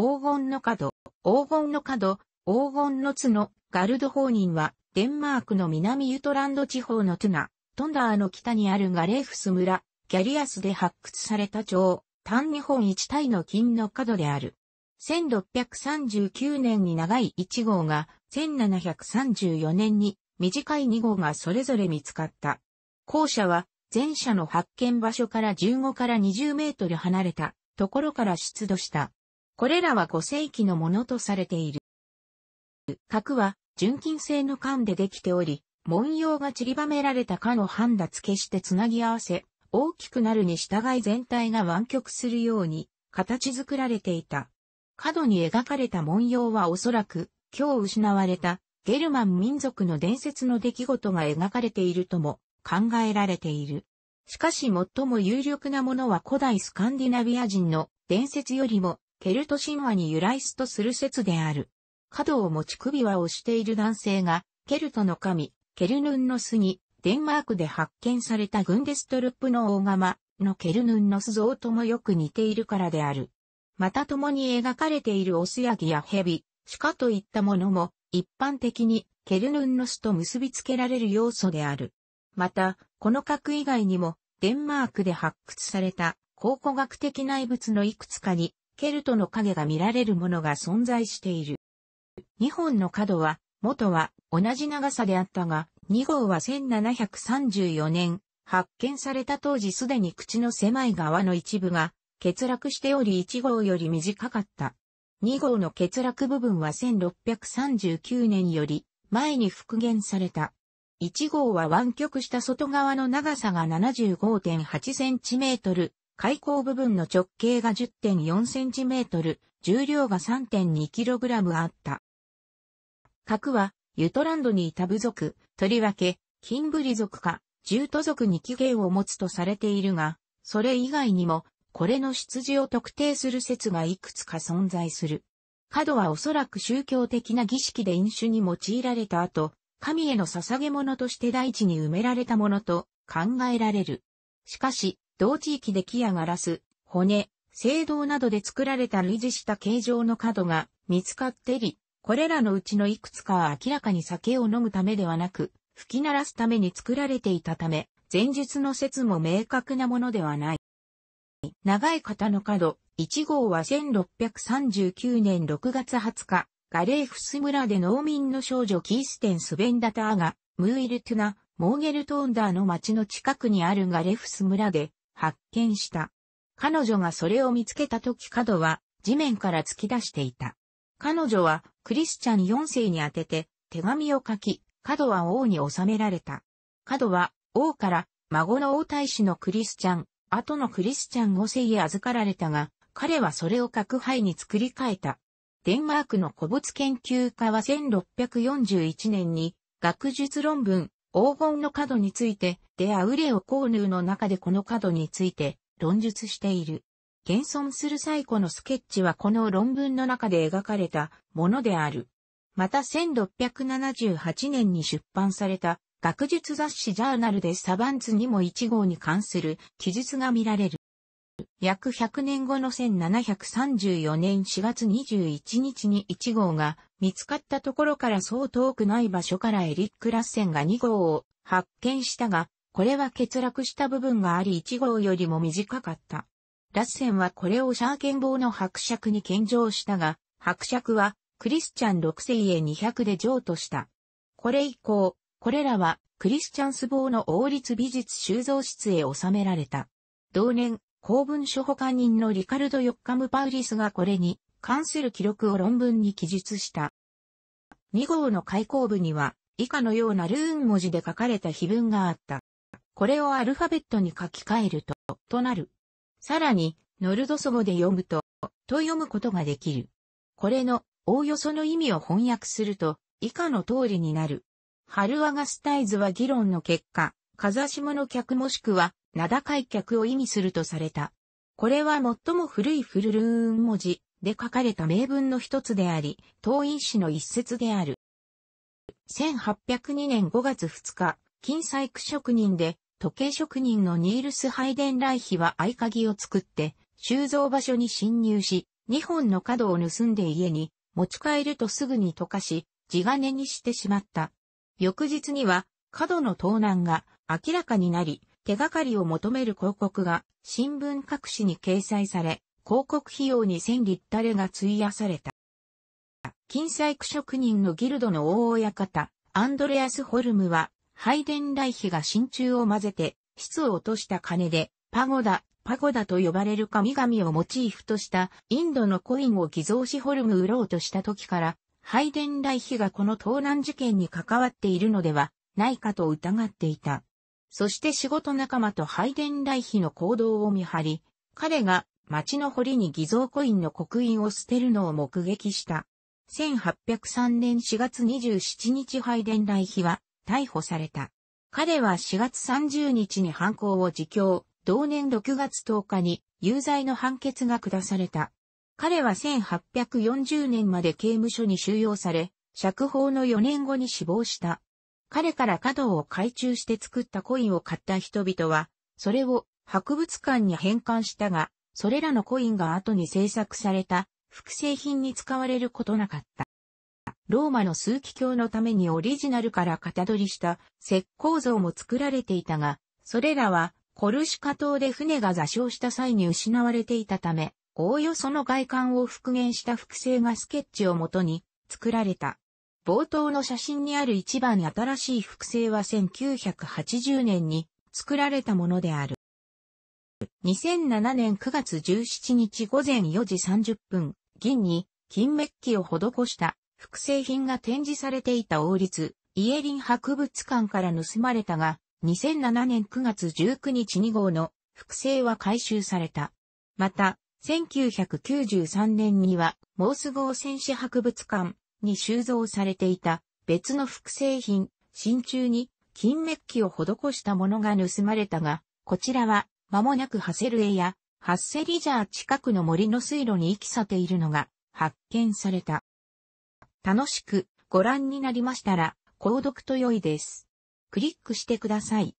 黄金の角、黄金の角、黄金の角、ガルド法人は、デンマークの南ユトランド地方のトゥナ、トンダーの北にあるガレーフス村、キャリアスで発掘された蝶、単日本一体の金の角である。1639年に長い1号が、1734年に短い2号がそれぞれ見つかった。後者は、前者の発見場所から15から20メートル離れたところから出土した。これらは5世紀のものとされている。核は純金製の缶でできており、文様が散りばめられた缶を半付消してつなぎ合わせ、大きくなるに従い全体が湾曲するように形作られていた。角に描かれた文様はおそらく今日失われたゲルマン民族の伝説の出来事が描かれているとも考えられている。しかし最も有力なものは古代スカンディナビア人の伝説よりもケルト神話に由来すとする説である。角を持ち首輪をしている男性が、ケルトの神、ケルヌンの巣に、デンマークで発見されたグンデストルップの大釜のケルヌンの巣像ともよく似ているからである。また共に描かれているオスヤギやヘビ、鹿といったものも、一般的にケルヌンの巣と結びつけられる要素である。また、この核以外にも、デンマークで発掘された考古学的内物のいくつかにケルトの影が見られるものが存在している。2本の角は、元は同じ長さであったが、2号は1734年、発見された当時すでに口の狭い側の一部が欠落しており1号より短かった。2号の欠落部分は1639年より前に復元された。1号は湾曲した外側の長さが 75.8cm、開口部分の直径が 10.4cm、重量が 3.2kg あった。核は、ユトランドにいた部族、とりわけ、キンブリ族か、ジュート族に起源を持つとされているが、それ以外にも、これの出自を特定する説がいくつか存在する。角はおそらく宗教的な儀式で飲酒に用いられた後、神への捧げ物として大地に埋められたものと考えられる。しかし、同地域で木やガラス、骨、青銅などで作られた類似した形状の角が見つかってり、これらのうちのいくつかは明らかに酒を飲むためではなく、吹き鳴らすために作られていたため、前述の説も明確なものではない。長い型の角、1号は1639年6月20日、ガレーフス村で農民の少女キーステン・スベンダターが、ムーイルトゥナ、モーゲルトンダーの町の近くにあるガレフス村で、発見した。彼女がそれを見つけた時角は地面から突き出していた。彼女はクリスチャン4世に宛てて手紙を書き、角は王に収められた。角は王から孫の王太子のクリスチャン、後のクリスチャン5世へ預かられたが、彼はそれを核廃に作り変えた。デンマークの古物研究家は1641年に学術論文黄金の角について、でアウレオ・コーヌーの中でこの角について論述している。現存する最古のスケッチはこの論文の中で描かれたものである。また1678年に出版された学術雑誌ジャーナルでサバンツにも一号に関する記述が見られる。約100年後の1734年4月21日に1号が見つかったところからそう遠くない場所からエリック・ラッセンが2号を発見したが、これは欠落した部分があり1号よりも短かった。ラッセンはこれをシャーケン棒の伯爵に献上したが、伯爵はクリスチャン6世へ200で譲渡した。これ以降、これらはクリスチャンス棒の王立美術収蔵室へ収められた。同年、公文書保管人のリカルド・ヨッカム・パウリスがこれに関する記録を論文に記述した。2号の開口部には以下のようなルーン文字で書かれた碑文があった。これをアルファベットに書き換えると、となる。さらに、ノルドソ語で読むと、と読むことができる。これの、おおよその意味を翻訳すると、以下の通りになる。ハルアガスタイズは議論の結果、風下の客もしくは、名高い客を意味するとされた。これは最も古いフルルーン文字で書かれた名文の一つであり、東院史の一節である。1802年5月2日、金細工職人で、時計職人のニールス・ハイデンライヒは合鍵を作って、収蔵場所に侵入し、2本の角を盗んで家に持ち帰るとすぐに溶かし、地金にしてしまった。翌日には、角の盗難が明らかになり、手がかりを求める広告が新聞各紙に掲載され、広告費用に千リッタレが費やされた。金細工職人のギルドの大親方、アンドレアス・ホルムは、ハイデンライヒが真鍮を混ぜて、質を落とした金で、パゴダ、パゴダと呼ばれる神々をモチーフとしたインドのコインを偽造しホルム売ろうとした時から、ハイデンライヒがこの盗難事件に関わっているのではないかと疑っていた。そして仕事仲間と拝殿来妃の行動を見張り、彼が町の堀に偽造コインの刻印を捨てるのを目撃した。1803年4月27日拝殿来妃は逮捕された。彼は4月30日に犯行を自供、同年6月10日に有罪の判決が下された。彼は1840年まで刑務所に収容され、釈放の4年後に死亡した。彼から角を回収して作ったコインを買った人々は、それを博物館に返還したが、それらのコインが後に制作された複製品に使われることなかった。ローマの数奇鏡のためにオリジナルから型取りした石膏像も作られていたが、それらはコルシカ島で船が座礁した際に失われていたため、おおよその外観を復元した複製がスケッチをもとに作られた。冒頭の写真にある一番新しい複製は1980年に作られたものである。2007年9月17日午前4時30分、銀に金メッキを施した複製品が展示されていた王立イエリン博物館から盗まれたが、2007年9月19日2号の複製は回収された。また、1993年にはモース号戦士博物館に収蔵されていた別の複製品、真鍮に金メッキを施したものが盗まれたが、こちらは間もなくハセルエやハッセリジャー近くの森の水路に行き去っているのが発見された。楽しくご覧になりましたら、購読と良いです。クリックしてください。